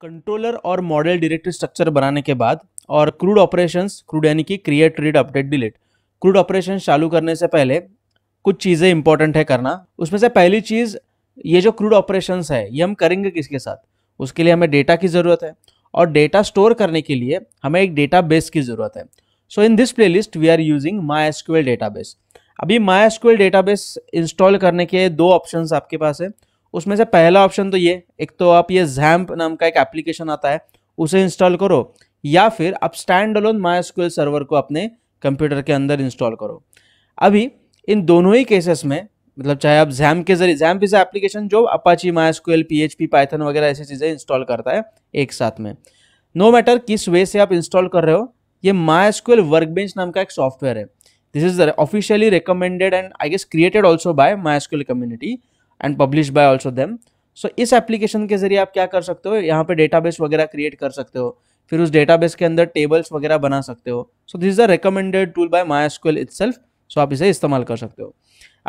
Controller और model directed structure बनाने के बाद और क्रूड ऑपरेशंस क्रूड यानी कि create read update delete CRUD operation चालू करने से पहले कुछ चीज़ें इंपॉर्टेंट है करना उसमें से पहली चीज़ ये जो क्रूड ऑपरेशन है ये हम करेंगे किसके साथ उसके लिए हमें डेटा की ज़रूरत है और डेटा स्टोर करने के लिए हमें एक डेटा बेस की ज़रूरत है so in this playlist we are using MySQL database अभी MySQL database install करने के दो ऑप्शन आपके पास है उसमें से पहला ऑप्शन तो ये एक तो आप ये जैम्प नाम का एक एप्लीकेशन आता है उसे इंस्टॉल करो या फिर आप स्टैंड अलोन माई सर्वर को अपने कंप्यूटर के अंदर इंस्टॉल करो अभी इन दोनों ही केसेस में मतलब चाहे आप जैम के जरिए जैम इज़ एप्लीकेशन जो अपाची माइस्क्यूएल पी पाइथन वगैरह ऐसी चीज़ें इंस्टॉल करता है एक साथ में नो no मैटर किस वे से आप इंस्टॉल कर रहे हो ये माइस्क्यूएल वर्कबेंच नाम का एक सॉफ्टवेयर है this is officially recommended and I guess created also by MySQL community and publish by also them so इस एप्लीकेशन के जरिए आप क्या कर सकते हो यहाँ पे डेटाबेस वगैरह क्रिएट कर सकते हो फिर उस डेटाबेस के अंदर टेबल्स वगैरह बना सकते हो so this is the recommended tool by MySQL so आप इसे इस्तेमाल कर सकते हो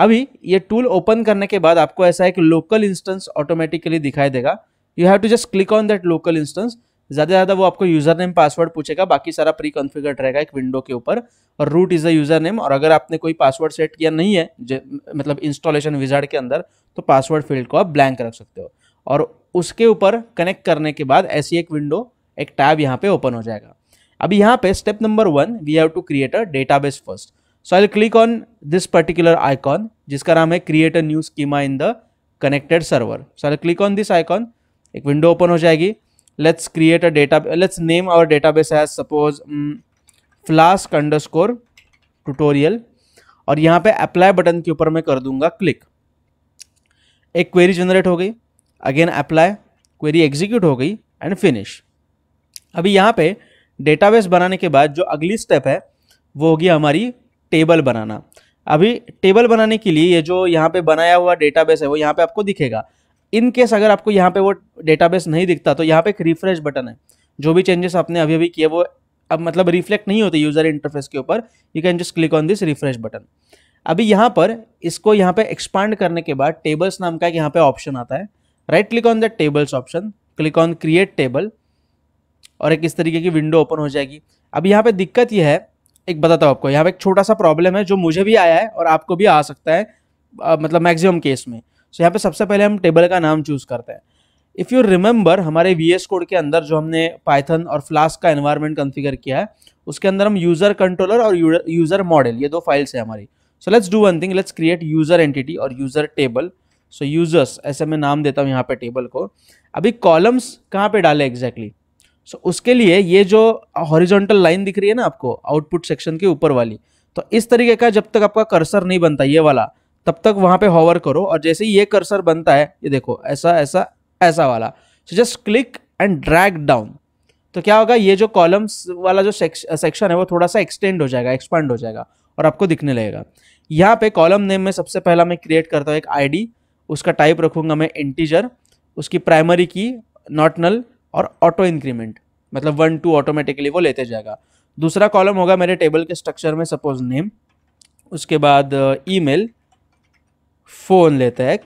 अभी ये टूल ओपन करने के बाद आपको ऐसा एक लोकल इंस्टेंस ऑटोमेटिकली दिखाई देगा you have to just click on that local instance ज़्यादा ज़्यादा वो आपको यूज़र नेम पासवर्ड पूछेगा बाकी सारा प्री कॉन्फ़िगर्ड रहेगा एक विंडो के ऊपर और root is a username और अगर आपने कोई पासवर्ड सेट किया नहीं है मतलब इंस्टॉलेशन विजार्ड के अंदर तो पासवर्ड फील्ड को आप ब्लैंक रख सकते हो और उसके ऊपर कनेक्ट करने के बाद ऐसी एक विंडो एक टैब यहाँ पे ओपन हो जाएगा अभी यहाँ पे step number one we have to create a base first so I click on this particular icon जिसका नाम है create a new schema in the connected server so I click on this icon एक window open हो जाएगी let's create a data let's name our database as suppose um, flask underscore tutorial और यहाँ पे apply button के ऊपर मैं कर दूंगा क्लिक एक क्वेरी जनरेट हो गई अगेन अप्लाई क्वेरी एग्जीक्यूट हो गई एंड फिनिश अभी यहाँ पे डेटाबेस बनाने के बाद जो अगली स्टेप है वो होगी हमारी टेबल बनाना अभी टेबल बनाने के लिए ये जो यहाँ पे बनाया हुआ डेटाबेस है वो यहाँ पे आपको दिखेगा इन केस अगर आपको यहाँ पे वो डेटाबेस नहीं दिखता तो यहाँ पे एक रिफ्रेश बटन है जो भी चेंजेस आपने अभी अभी किए वो अब मतलब रिफ्लेक्ट नहीं होते यूज़र इंटरफेस के ऊपर you can just click on this refresh button अभी यहाँ पर इसको यहाँ पे एक्सपांड करने के बाद टेबल्स नाम का एक यहाँ पे ऑप्शन आता है right click on the tables option click on create table और एक इस तरीके की विंडो ओपन हो जाएगी अब यहाँ पे दिक्कत यह है एक बताता हूँ आपको यहाँ पे एक छोटा सा प्रॉब्लम है जो मुझे भी आया है और आपको भी आ सकता है आ, मतलब मैक्सिमम केस में सो यहाँ पे सबसे पहले हम टेबल का नाम चूज़ करते हैं इफ़ यू रिमेंबर हमारे वी एस कोड के अंदर जो हमने पाइथन और फ्लास्क का एनवायरमेंट कन्फिगर किया है उसके अंदर हम यूज़र कंट्रोलर और यूज़र मॉडल ये दो फाइल्स है हमारी so let's do one thing let's create user entity और यूज़र टेबल सो यूज़र्स ऐसे मैं नाम देता हूँ यहाँ पे टेबल को अभी कॉलम्स कहाँ पे डाले एग्जैक्टली exactly? सो so, उसके लिए ये जो हॉरिजॉन्टल लाइन दिख रही है ना आपको आउटपुट सेक्शन के ऊपर वाली तो इस तरीके का जब तक आपका कर्सर नहीं बनता ये वाला तब तक वहाँ पे हॉवर करो और जैसे ही ये कर्सर बनता है ये देखो ऐसा ऐसा ऐसा वाला so just click and drag down तो क्या होगा ये जो कॉलम्स वाला जो सेक्शन है वो थोड़ा सा एक्सटेंड हो जाएगा एक्सपांड हो जाएगा और आपको दिखने लगेगा यहाँ पे कॉलम नेम में सबसे पहला मैं क्रिएट करता हूँ एक आईडी उसका टाइप रखूंगा मैं इंटीजर उसकी प्राइमरी की नॉट नल और ऑटो इंक्रीमेंट मतलब वन टू ऑटोमेटिकली वो लेते जाएगा दूसरा कॉलम होगा मेरे टेबल के स्ट्रक्चर में सपोज नेम उसके बाद ई uh, मेल फ़ोन लेते हैं एक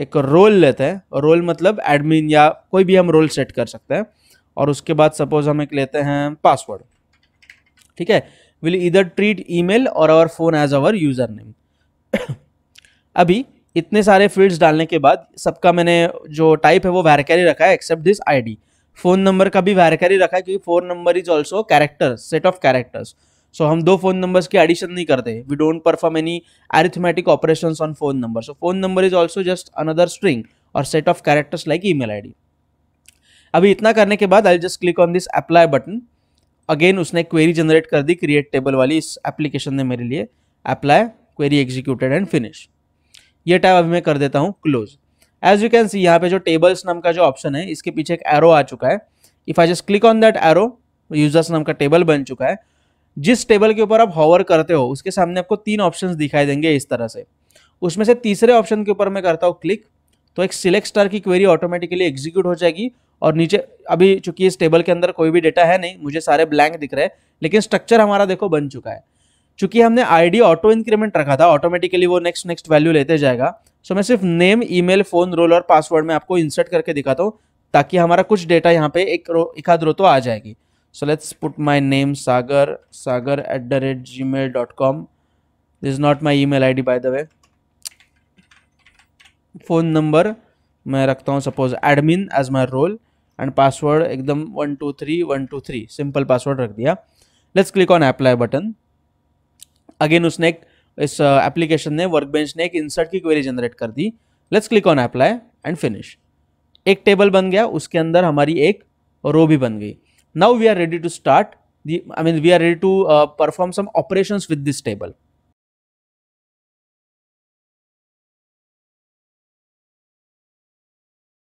एक रोल लेते हैं रोल मतलब एडमिन या कोई भी हम रोल सेट कर सकते हैं और उसके बाद सपोज हम एक लेते हैं पासवर्ड ठीक है विल इधर ट्रीट ईमेल और our phone as our username अभी इतने सारे फील्ड्स डालने के बाद सबका मैंने जो टाइप है वो वैरकैरी रखा है except this ID phone number का भी वैरकैरी रखा है क्योंकि phone number is also character set of characters so so, हम दो फोन नंबर्स की एडिशन नहीं करते we don't perform any arithmetic operation on phone number so phone number is also just another string और set of characters like email I अभी इतना करने के बाद I just click on this apply button again उसने query generate कर दी create table वाली इस एप्लीकेशन ने मेरे लिए apply query executed and finish ये टैब अभी मैं कर देता हूँ close as you can see यहाँ पे जो टेबल्स नाम का जो ऑप्शन है इसके पीछे एक एरो आ चुका है if I just click on that arrow users नाम का टेबल बन चुका है जिस टेबल के ऊपर आप हॉवर करते हो उसके सामने आपको तीन ऑप्शन दिखाई देंगे इस तरह से उसमें से तीसरे ऑप्शन के ऊपर मैं करता हूँ क्लिक तो एक सिलेक्ट स्टार की क्वेरी ऑटोमेटिकली एग्जीक्यूट हो जाएगी और नीचे अभी चूंकि इस टेबल के अंदर कोई भी डेटा है नहीं मुझे सारे ब्लैंक दिख रहे हैं लेकिन स्ट्रक्चर हमारा देखो बन चुका है चूंकि हमने आईडी ऑटो इंक्रीमेंट रखा था ऑटोमेटिकली वो नेक्स्ट नेक्स्ट वैल्यू लेते जाएगा सो मैं सिर्फ नेम ईमेल फोन रोल और पासवर्ड में आपको इंसर्ट करके दिखाता हूँ ताकि हमारा कुछ डेटा यहाँ पे एक एक आध रो तो आ जाएगी so let's put my name sagar sagar at the rate gmail.com this is not my email id by the way phone number मैं रखता हूँ suppose admin as my role and password एकदम one two three one two three simple password रख दिया let's click on apply button again उसने एक इस application uh, ने वर्क बेंच ने एक इंसर्ट की क्वेरी जनरेट कर दी let's click on apply and finish एक टेबल बन गया उसके अंदर हमारी एक रो भी बन गई Now we are ready to start the, I mean, we are ready to uh, perform some operations with this table.